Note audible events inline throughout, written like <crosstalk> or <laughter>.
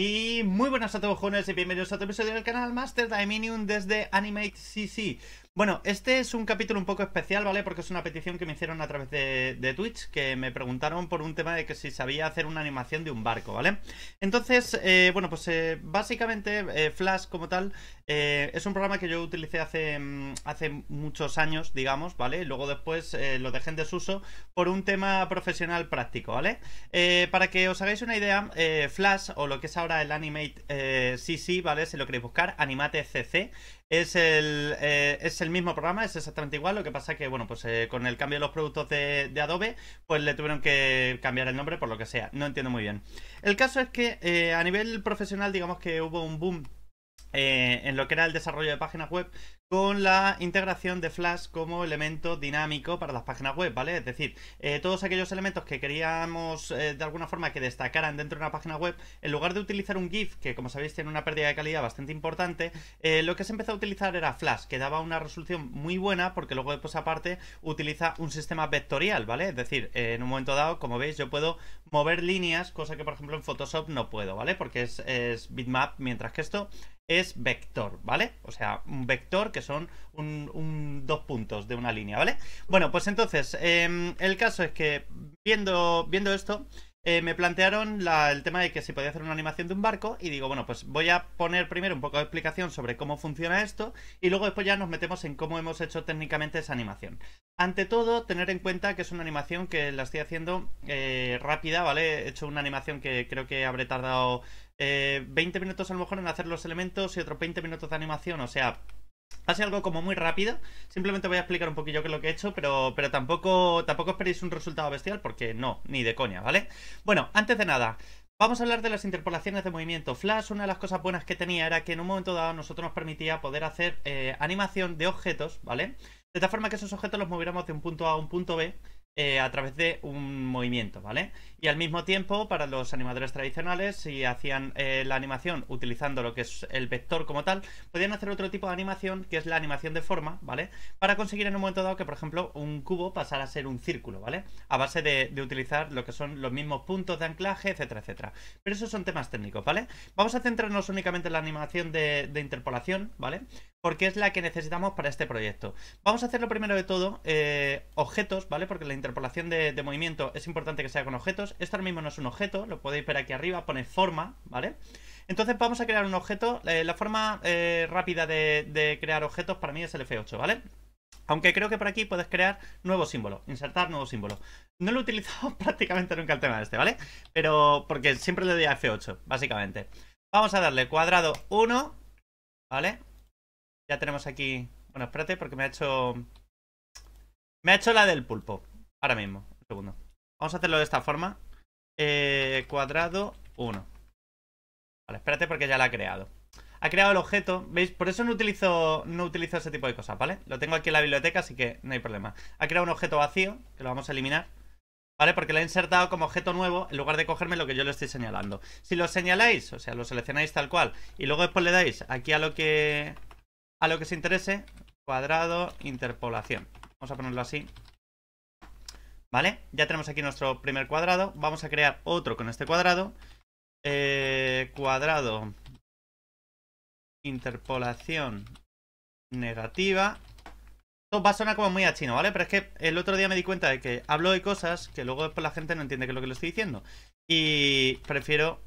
Y muy buenas a todos jóvenes y bienvenidos a otro episodio del canal Master Dominion desde Animate CC. Bueno, este es un capítulo un poco especial, ¿vale? Porque es una petición que me hicieron a través de, Twitch, que me preguntaron por un tema de que si sabía hacer una animación de un barco, ¿vale? Entonces, eh, bueno, pues eh, básicamente eh, Flash como tal es un programa que yo utilicé hace, mm, hace muchos años, digamos, ¿vale? Luego después lo dejé en desuso por un tema profesional práctico, ¿vale? para que os hagáis una idea, Flash, o lo que es ahora el Animate CC, ¿vale? Si lo queréis buscar, Animate CC, es el, eh, es el mismo programa, es exactamente igual, lo que pasa que, bueno, pues eh, con el cambio de los productos de, Adobe, pues le tuvieron que cambiar el nombre por lo que sea, no entiendo muy bien. El caso es que eh, a nivel profesional, digamos que hubo un boom eh, en lo que era el desarrollo de páginas web con la integración de Flash como elemento dinámico para las páginas web, ¿vale? Es decir, eh, todos aquellos elementos que queríamos eh, de alguna forma que destacaran dentro de una página web, en lugar de utilizar un GIF, que como sabéis tiene una pérdida de calidad bastante importante, lo que se empezó a utilizar era Flash, que daba una resolución muy buena porque luego después aparte utiliza un sistema vectorial, ¿vale? Es decir, en un momento dado, como veis, yo puedo mover líneas, cosa que por ejemplo en Photoshop no puedo, ¿vale? Porque es bitmap, mientras que esto es vector, ¿vale? O sea, un vector que son dos puntos de una línea, ¿vale? Bueno, pues entonces, em, el caso es que viendo, viendo esto, eh, me plantearon el tema de que se podía hacer una animación de un barco y digo, bueno, pues voy a poner primero un poco de explicación sobre cómo funciona esto y luego después ya nos metemos en cómo hemos hecho técnicamente esa animación. Ante todo, tener en cuenta que es una animación que la estoy haciendo eh, rápida, ¿vale? He hecho una animación que creo que habré tardado 20 eh, minutos a lo mejor en hacer los elementos y otros 20 minutos de animación, o sea, hace algo como muy rápido. Simplemente voy a explicar un poquillo qué es lo que he hecho, pero, pero tampoco, tampoco esperéis un resultado bestial porque no, ni de coña, ¿vale? Bueno, antes de nada, Vamos a hablar de las interpolaciones de movimiento. Flash, una de las cosas buenas que tenía era que en un momento dado nosotros nos permitía poder hacer eh, animación de objetos, ¿vale? De tal forma que esos objetos los moviéramos de un punto A a un punto B eh, a través de un movimiento, ¿vale? Y al mismo tiempo, para los animadores tradicionales, si hacían eh, la animación utilizando lo que es el vector como tal, podían hacer otro tipo de animación, que es la animación de forma, ¿vale? Para conseguir en un momento dado que, por ejemplo, un cubo pasara a ser un círculo, ¿vale? A base de, utilizar lo que son los mismos puntos de anclaje, etcétera, etcétera. Pero esos son temas técnicos, ¿vale? Vamos a centrarnos únicamente en la animación de, interpolación, ¿vale? Porque es la que necesitamos para este proyecto. Vamos a hacer lo primero de todo, eh, objetos, ¿vale? Porque la interpolación la de, de, movimiento es importante que sea con objetos. Esto ahora mismo no es un objeto, lo podéis ver aquí arriba, pone forma, ¿vale? Entonces vamos a crear un objeto. Eh, la forma eh, rápida de, crear objetos para mí es el F8, ¿vale? Aunque creo que por aquí puedes crear nuevo símbolo, insertar nuevo símbolo. No lo he utilizado <laughs> prácticamente nunca el tema de este, ¿vale? Pero porque siempre le doy a F8, básicamente. Vamos a darle cuadrado 1, ¿vale? Ya tenemos aquí... Bueno, espérate porque me ha hecho... Me ha hecho la del pulpo. Ahora mismo, un segundo. Vamos a hacerlo de esta forma. Eh, cuadrado 1. Vale, espérate porque ya la ha creado. Ha creado el objeto, ¿veis? Por eso no utilizo, no utilizo ese tipo de cosas, ¿vale? Lo tengo aquí en la biblioteca, así que no hay problema. Ha creado un objeto vacío, que lo vamos a eliminar. ¿Vale? Porque lo he insertado como objeto nuevo en lugar de cogerme lo que yo le estoy señalando. Si lo señaláis, o sea, lo seleccionáis tal cual y luego después le dais aquí a lo que a lo que se interese, cuadrado, interpolación. Vamos a ponerlo así, ¿Vale? Ya tenemos aquí nuestro primer cuadrado. Vamos a crear otro con este cuadrado. Eh, cuadrado. Interpolación negativa. Esto va a sonar como muy a chino, ¿vale? Pero es que el otro día me di cuenta de que hablo de cosas que luego después la gente no entiende qué es lo que le estoy diciendo. Y prefiero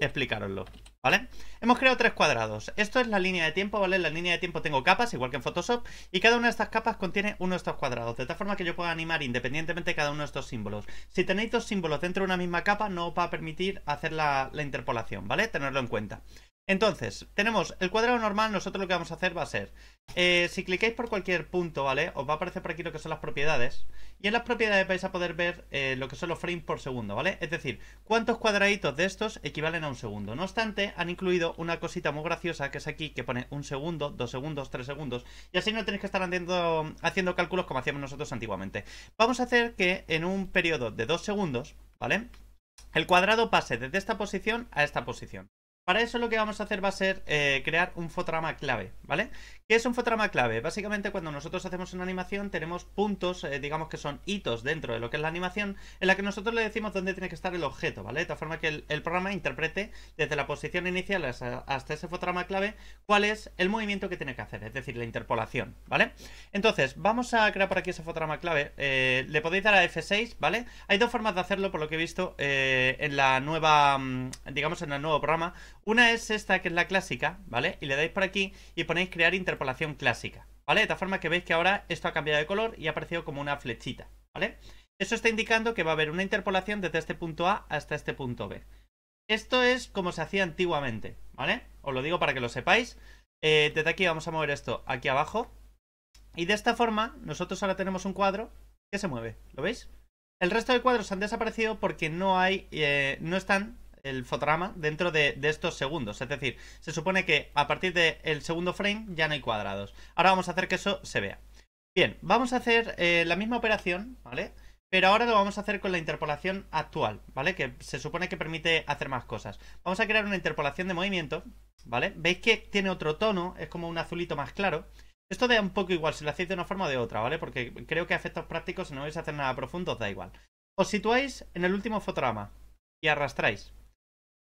explicaroslo. ¿vale? Hemos creado tres cuadrados. Esto es la línea de tiempo, ¿vale? En la línea de tiempo tengo capas, igual que en Photoshop, y cada una de estas capas contiene uno de estos cuadrados, de tal forma que yo pueda animar independientemente cada uno de estos símbolos. Si tenéis dos símbolos dentro de una misma capa, no os va a permitir hacer la, la interpolación, ¿vale? Tenerlo en cuenta. Entonces, tenemos el cuadrado normal, nosotros lo que vamos a hacer va a ser, eh, si clicáis por cualquier punto, ¿vale? Os va a aparecer por aquí lo que son las propiedades, y en las propiedades vais a poder ver eh, lo que son los frames por segundo, ¿vale? Es decir, cuántos cuadraditos de estos equivalen a un segundo. No obstante, han incluido una cosita muy graciosa que es aquí, que pone un segundo, dos segundos, tres segundos, y así no tenéis que estar haciendo, haciendo cálculos como hacíamos nosotros antiguamente. Vamos a hacer que en un periodo de dos segundos, ¿vale? El cuadrado pase desde esta posición a esta posición. Para eso lo que vamos a hacer va a ser eh, crear un fotograma clave, ¿vale? ¿Qué es un fotograma clave? Básicamente cuando nosotros hacemos una animación tenemos puntos, eh, digamos que son hitos dentro de lo que es la animación, en la que nosotros le decimos dónde tiene que estar el objeto, ¿vale? De tal forma que el, programa interprete desde la posición inicial hasta, ese fotograma clave cuál es el movimiento que tiene que hacer, es decir, la interpolación, ¿vale? Entonces, vamos a crear por aquí ese fotograma clave. Eh, le podéis dar a F6, ¿vale? Hay dos formas de hacerlo por lo que he visto en la nueva, mm, digamos, en el nuevo programa. Una es esta, que es la clásica, ¿vale? Y le dais por aquí y ponéis crear interpolación clásica, ¿vale? De tal forma que veis que ahora esto ha cambiado de color y ha aparecido como una flechita, ¿vale? Eso está indicando que va a haber una interpolación desde este punto A hasta este punto B. Esto es como se hacía antiguamente, ¿vale? Os lo digo para que lo sepáis. Eh, desde aquí vamos a mover esto aquí abajo. Y de esta forma, nosotros ahora tenemos un cuadro que se mueve. ¿Lo veis? El resto de cuadros han desaparecido porque no hay. Eh, no están el fotograma dentro de, estos segundos. Es decir, se supone que a partir del segundo frame ya no hay cuadrados. Ahora vamos a hacer que eso se vea. Bien, vamos a hacer eh, la misma operación, ¿vale? Pero ahora lo vamos a hacer con la interpolación actual, ¿vale? Que se supone que permite hacer más cosas. Vamos a crear una interpolación de movimiento, ¿vale? Veis que tiene otro tono, es como un azulito más claro. Esto da un poco igual si lo hacéis de una forma o de otra, ¿vale? Porque creo que a efectos prácticos, si no vais a hacer nada profundo, os da igual. Os situáis en el último fotograma y arrastráis.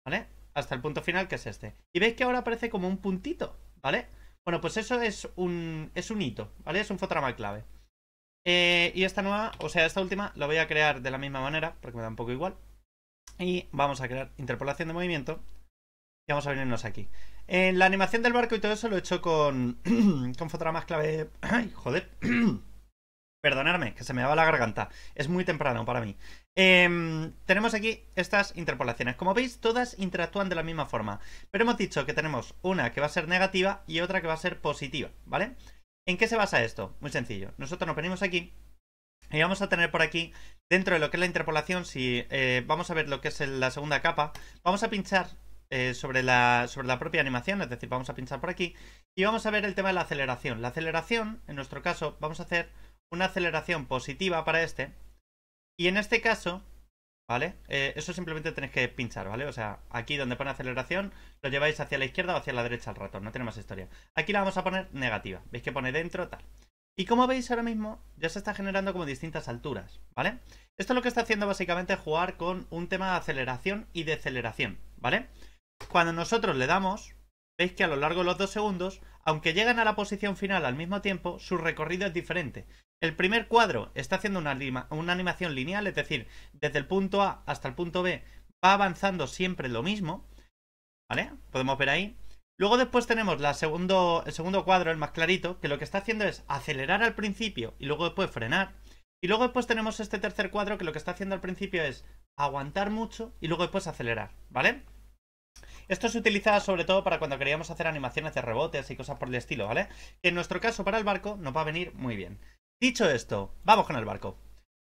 ¿Vale? Hasta el punto final que es este. Y veis que ahora aparece como un puntito, ¿vale? Bueno, pues eso es un, es un hito, ¿vale? Es un fotograma clave. Eh, y esta nueva, o sea, esta última la voy a crear de la misma manera, porque me da un poco igual. Y vamos a crear interpolación de movimiento. Y vamos a venirnos aquí. En eh, la animación del barco y todo eso lo he hecho con, <clears throat> con fotogramas clave... <clears throat> ¡Ay, joder! <clears throat> Perdonadme, que se me va la garganta. Es muy temprano para mí. Em, tenemos aquí estas interpolaciones. Como veis, todas interactúan de la misma forma. Pero hemos dicho que tenemos una que va a ser negativa y otra que va a ser positiva, ¿vale? ¿En qué se basa esto? Muy sencillo. Nosotros nos venimos aquí y vamos a tener por aquí, dentro de lo que es la interpolación, si eh, vamos a ver lo que es la segunda capa, vamos a pinchar eh, sobre, la, sobre la propia animación, es decir, vamos a pinchar por aquí y vamos a ver el tema de la aceleración. La aceleración, en nuestro caso, vamos a hacer una aceleración positiva para este, y en este caso, ¿vale? Eh, eso simplemente tenéis que pinchar, ¿vale? O sea, aquí donde pone aceleración, lo lleváis hacia la izquierda o hacia la derecha al ratón, no tiene más historia. Aquí la vamos a poner negativa, veis que pone dentro, tal. Y como veis ahora mismo, ya se está generando como distintas alturas, ¿vale? Esto lo que está haciendo básicamente es jugar con un tema de aceleración y deceleración, ¿vale? Cuando nosotros le damos, veis que a lo largo de los dos segundos, aunque llegan a la posición final al mismo tiempo, su recorrido es diferente. El primer cuadro está haciendo una, animación lineal, es decir, desde el punto A hasta el punto B va avanzando siempre lo mismo. ¿Vale? Podemos ver ahí. Luego después tenemos el segundo cuadro, el más clarito, que lo que está haciendo es acelerar al principio y luego después frenar. Y luego después tenemos este tercer cuadro que lo que está haciendo al principio es aguantar mucho y luego después acelerar, ¿vale? Esto se utiliza sobre todo para cuando queríamos hacer animaciones de rebotes y cosas por el estilo, ¿vale? Que en nuestro caso para el barco nos va a venir muy bien. Dicho esto, vamos con el barco.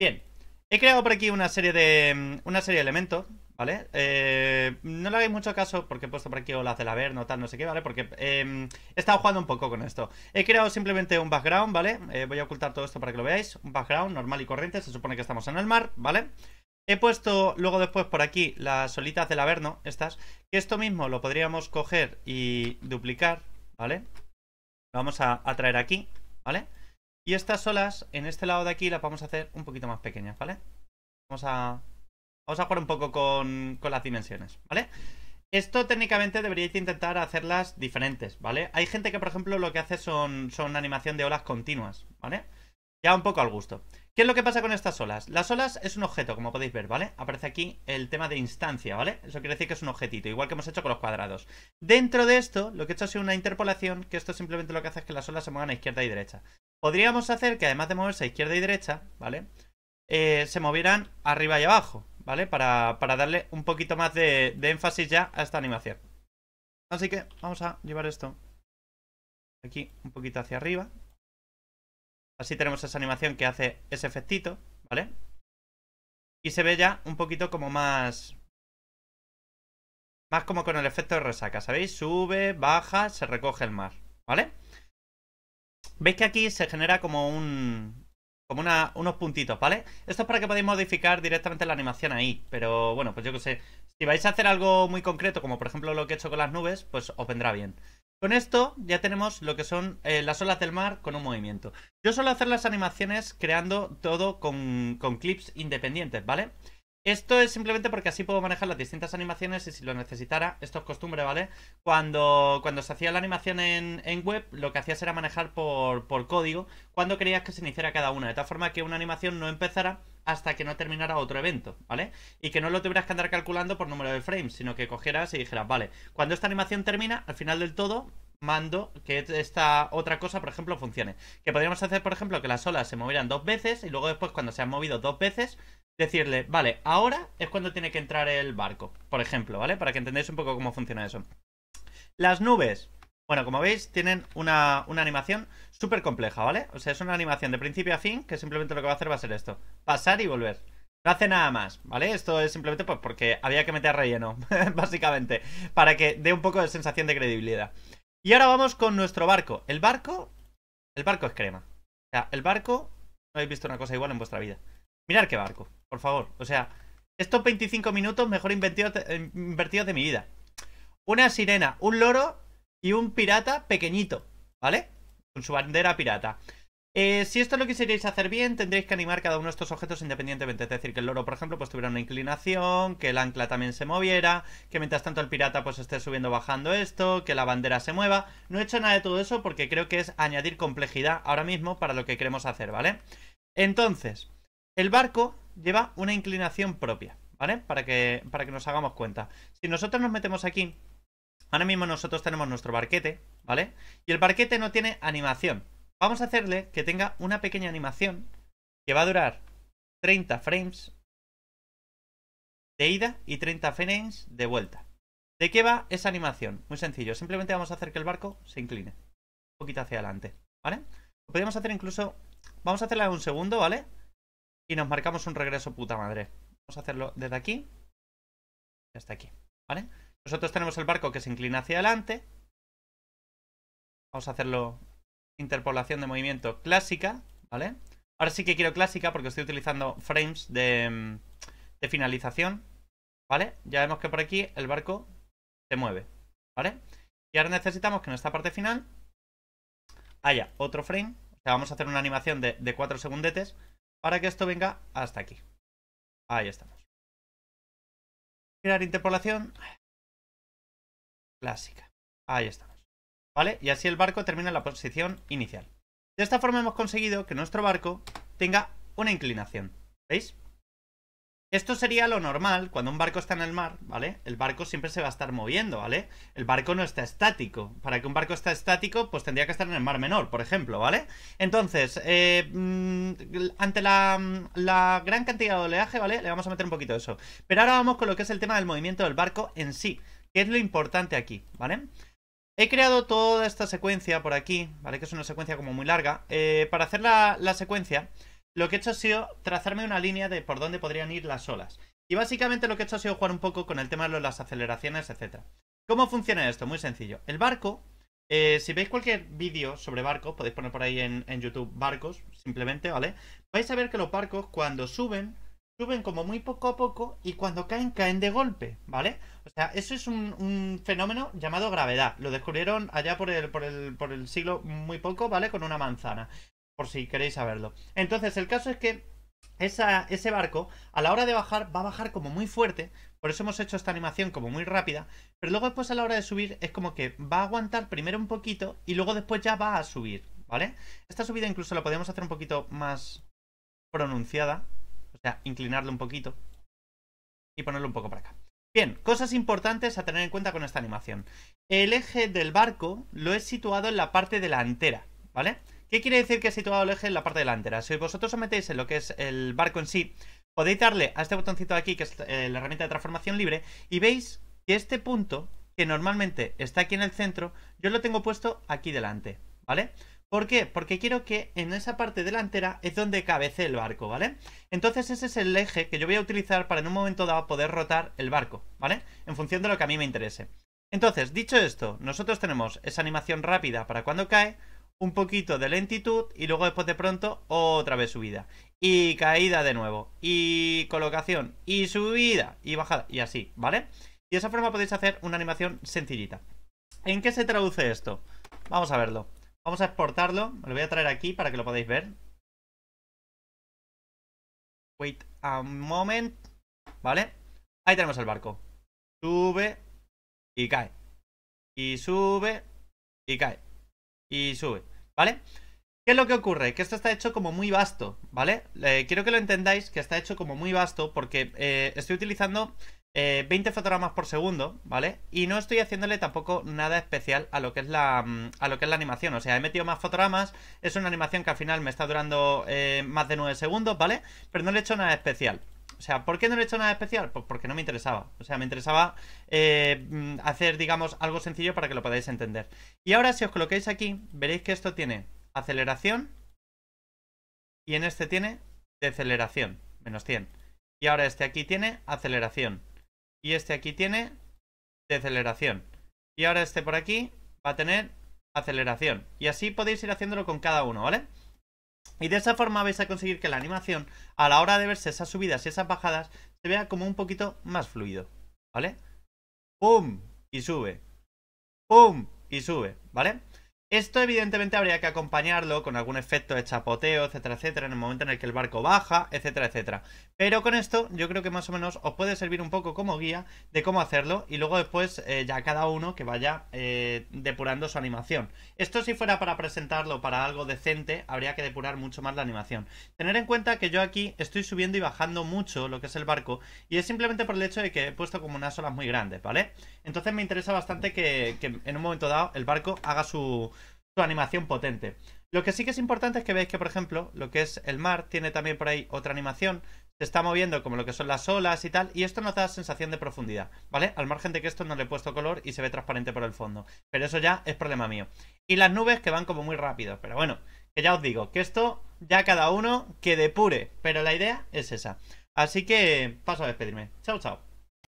Bien, he creado por aquí una serie de, mm, una serie de elementos, ¿vale? Eh, no le hagáis mucho caso porque he puesto por aquí olas del averno, tal, no sé qué, ¿vale? Porque em, he estado jugando un poco con esto. He creado simplemente un background, ¿vale? Eh, voy a ocultar todo esto para que lo veáis. Un background normal y corriente, se supone que estamos en el mar, ¿vale? He puesto luego después por aquí las olitas del averno, estas, que esto mismo lo podríamos coger y duplicar, ¿vale? Lo vamos a, a traer aquí, ¿vale? Y estas olas, en este lado de aquí, las vamos a hacer un poquito más pequeñas, ¿vale? Vamos a, vamos a jugar un poco con, las dimensiones, ¿vale? Esto técnicamente deberíais intentar hacerlas diferentes, ¿vale? Hay gente que, por ejemplo, lo que hace son, son animación de olas continuas, ¿vale? Ya un poco al gusto. ¿Qué es lo que pasa con estas olas? Las olas es un objeto, como podéis ver, ¿vale? Aparece aquí el tema de instancia, ¿vale? Eso quiere decir que es un objetito, igual que hemos hecho con los cuadrados. Dentro de esto, lo que he hecho ha sido una interpolación, que esto simplemente lo que hace es que las olas se muevan a izquierda y derecha. Podríamos hacer que además de moverse a izquierda y derecha, ¿vale? Eh, se movieran arriba y abajo, ¿vale? Para, darle un poquito más de, de énfasis ya a esta animación. Así que vamos a llevar esto aquí un poquito hacia arriba. Así tenemos esa animación que hace ese efectito, ¿vale? Y se ve ya un poquito como más... Más como con el efecto de resaca, ¿sabéis? Sube, baja, se recoge el mar, ¿vale? Veis que aquí se genera como un... Como unos puntitos, ¿vale? Esto es para que podáis modificar directamente la animación ahí. Pero bueno, pues yo que sé. Si vais a hacer algo muy concreto, como por ejemplo lo que he hecho con las nubes, pues os vendrá bien. Con esto ya tenemos lo que son eh, las olas del mar con un movimiento. Yo suelo hacer las animaciones creando todo con, con clips independientes, ¿vale? vale esto es simplemente porque así puedo manejar las distintas animaciones y si lo necesitara, esto es costumbre, ¿vale? Cuando, cuando se hacía la animación en, web, lo que hacías era manejar por, por código cuando querías que se iniciara cada una, de tal forma que una animación no empezara hasta que no terminara otro evento, ¿vale? Y que no lo tuvieras que andar calculando por número de frames, sino que cogieras y dijeras, vale, cuando esta animación termina, al final del todo, mando que esta otra cosa, por ejemplo, funcione. Que podríamos hacer, por ejemplo, que las olas se movieran dos veces y luego después, cuando se han movido dos veces, decirle, vale, ahora es cuando tiene que entrar el barco, por ejemplo, ¿vale? Para que entendáis un poco cómo funciona eso. Las nubes, bueno, como veis, tienen una, animación súper compleja, ¿vale? O sea, es una animación de principio a fin que simplemente lo que va a hacer va a ser esto, pasar y volver. No hace nada más, ¿vale? Esto es simplemente pues, porque había que meter relleno, <laughs> básicamente, para que dé un poco de sensación de credibilidad. Y ahora vamos con nuestro barco. El barco, el barco es crema. O sea, el barco, no habéis visto una cosa igual en vuestra vida. Mirar qué barco, por favor. O sea, estos 25 minutos mejor eh, invertidos de, de mi vida. Una sirena, un loro y un pirata pequeñito, ¿vale? Con su bandera pirata. Eh, si esto lo quisierais hacer bien, tendréis que animar cada uno de estos objetos independientemente. Es decir, que el loro, por ejemplo, pues tuviera una inclinación, que el ancla también se moviera, que mientras tanto el pirata pues esté subiendo bajando esto, que la bandera se mueva. No he hecho nada de todo eso porque creo que es añadir complejidad ahora mismo para lo que queremos hacer, ¿vale? Entonces, el barco lleva una inclinación propia, ¿vale? Para que, para que nos hagamos cuenta. Si nosotros nos metemos aquí, ahora mismo nosotros tenemos nuestro barquete, ¿vale? Y el barquete no tiene animación. Vamos a hacerle que tenga una pequeña animación que va a durar 30 frames de ida y 30 frames de vuelta. ¿De qué va esa animación? Muy sencillo, simplemente vamos a hacer que el barco se incline un poquito hacia adelante, ¿vale? podríamos hacer incluso... Vamos a hacerla en un segundo, ¿vale? Y nos marcamos un regreso puta madre. Vamos a hacerlo desde aquí hasta aquí, ¿vale? Nosotros tenemos el barco que se inclina hacia adelante. Vamos a hacerlo interpolación de movimiento clásica, ¿vale? Ahora sí que quiero clásica porque estoy utilizando frames de, de finalización, ¿vale? Ya vemos que por aquí el barco se mueve, ¿vale? Y ahora necesitamos que en esta parte final haya otro frame. O sea, vamos a hacer una animación de, de 4 segundetes para que esto venga hasta aquí. Ahí estamos. Crear interpolación clásica. Ahí estamos. ¿Vale? Y así el barco termina en la posición inicial. De esta forma hemos conseguido que nuestro barco tenga una inclinación. ¿Veis? Esto sería lo normal, cuando un barco está en el mar, ¿vale? El barco siempre se va a estar moviendo, ¿vale? El barco no está estático. Para que un barco esté estático, pues tendría que estar en el mar menor, por ejemplo, ¿vale? Entonces, eh, mm, ante mm, la, gran cantidad de oleaje, ¿vale? Le vamos a meter un poquito de eso. Pero ahora vamos con lo que es el tema del movimiento del barco en sí, que es lo importante aquí, ¿vale? He creado toda esta secuencia por aquí, ¿vale? Que es una secuencia como muy larga. Eh, para hacer la secuencia lo que he hecho ha sido trazarme una línea de por dónde podrían ir las olas. Y básicamente lo que he hecho ha sido jugar un poco con el tema de las aceleraciones, etc. ¿Cómo funciona esto? Muy sencillo. El barco, eh, si veis cualquier vídeo sobre barcos, podéis poner por ahí en, YouTube barcos, simplemente, ¿vale? Vais a ver que los barcos cuando suben, suben como muy poco a poco y cuando caen, caen de golpe, ¿vale? O sea, eso es un, un fenómeno llamado gravedad. Lo descubrieron allá por el, por, el, por el siglo muy poco, ¿vale? Con una manzana por si queréis saberlo. Entonces, el caso es que ese barco, a la hora de bajar, va a bajar como muy fuerte. Por eso hemos hecho esta animación como muy rápida. Pero luego después a la hora de subir es como que va a aguantar primero un poquito y luego después ya va a subir, ¿vale? Esta subida incluso la podemos hacer un poquito más pronunciada. O sea, inclinarlo un poquito y ponerlo un poco para acá. Bien, cosas importantes a tener en cuenta con esta animación. El eje del barco lo he situado en la parte delantera, ¿vale? ¿Qué quiere decir que he situado el eje en la parte delantera? Si vosotros os metéis en lo que es el barco en sí, podéis darle a este botoncito de aquí, que es eh, la herramienta de transformación libre, y veis que este punto, que normalmente está aquí en el centro, yo lo tengo puesto aquí delante, ¿vale? ¿Por qué? Porque quiero que en esa parte delantera es donde cabece el barco, ¿vale? Entonces ese es el eje que yo voy a utilizar para en un momento dado poder rotar el barco, ¿vale? En función de lo que a mí me interese. Entonces, dicho esto, nosotros tenemos esa animación rápida para cuando cae, un poquito de lentitud y luego después de pronto otra vez subida. Y caída de nuevo. Y colocación. Y subida. Y bajada. Y así, ¿vale? Y de esa forma podéis hacer una animación sencillita. ¿En qué se traduce esto? Vamos a verlo. Vamos a exportarlo. Me lo voy a traer aquí para que lo podáis ver. Wait a moment. ¿Vale? Ahí tenemos el barco. Sube y cae. Y sube y cae. Y sube. ¿vale? ¿Qué es lo que ocurre? Que esto está hecho como muy vasto, ¿vale? Eh, quiero que lo entendáis, que está hecho como muy vasto porque eh, estoy utilizando eh, 20 fotogramas por segundo, ¿vale? Y no estoy haciéndole tampoco nada especial a lo que es la, mm, lo que es la animación. O sea, he metido más fotogramas, es una animación que al final me está durando eh, más de 9 segundos, ¿vale? Pero no le he hecho nada especial. O sea, ¿por qué no le he hecho nada especial? Pues porque no me interesaba. O sea, me interesaba eh, mm, hacer, digamos, algo sencillo para que lo podáis entender. Y ahora, si os coloquéis aquí, veréis que esto tiene aceleración. Y en este tiene deceleración, menos 100. Y ahora este aquí tiene aceleración. Y este aquí tiene deceleración. Y ahora este por aquí va a tener aceleración. Y así podéis ir haciéndolo con cada uno, ¿vale? Y de esa forma vais a conseguir que la animación, a la hora de verse esas subidas y esas bajadas, se vea como un poquito más fluido, ¿vale? ¡Pum! Y sube. ¡Pum! Y sube, ¿vale? Esto evidentemente habría que acompañarlo con algún efecto de chapoteo, etcétera, etcétera, en el momento en el que el barco baja, etcétera, etcétera. Pero con esto yo creo que más o menos os puede servir un poco como guía de cómo hacerlo y luego después eh, ya cada uno que vaya eh, depurando su animación. Esto si fuera para presentarlo para algo decente, habría que depurar mucho más la animación. Tener en cuenta que yo aquí estoy subiendo y bajando mucho lo que es el barco y es simplemente por el hecho de que he puesto como unas olas muy grandes, ¿vale? Entonces me interesa bastante que en un momento dado el barco haga su su animación potente. Lo que sí que es importante es que veáis que, por ejemplo, lo que es el mar tiene también por ahí otra animación. Se está moviendo como lo que son las olas y tal, y esto nos da sensación de profundidad, ¿vale? Al margen de que esto no le he puesto color y se ve transparente por el fondo. Pero eso ya es problema mío. Y las nubes que van como muy rápido, pero bueno, que ya os digo, que esto ya cada uno que depure, pero la idea es esa. Así que paso a despedirme. Chao, chao.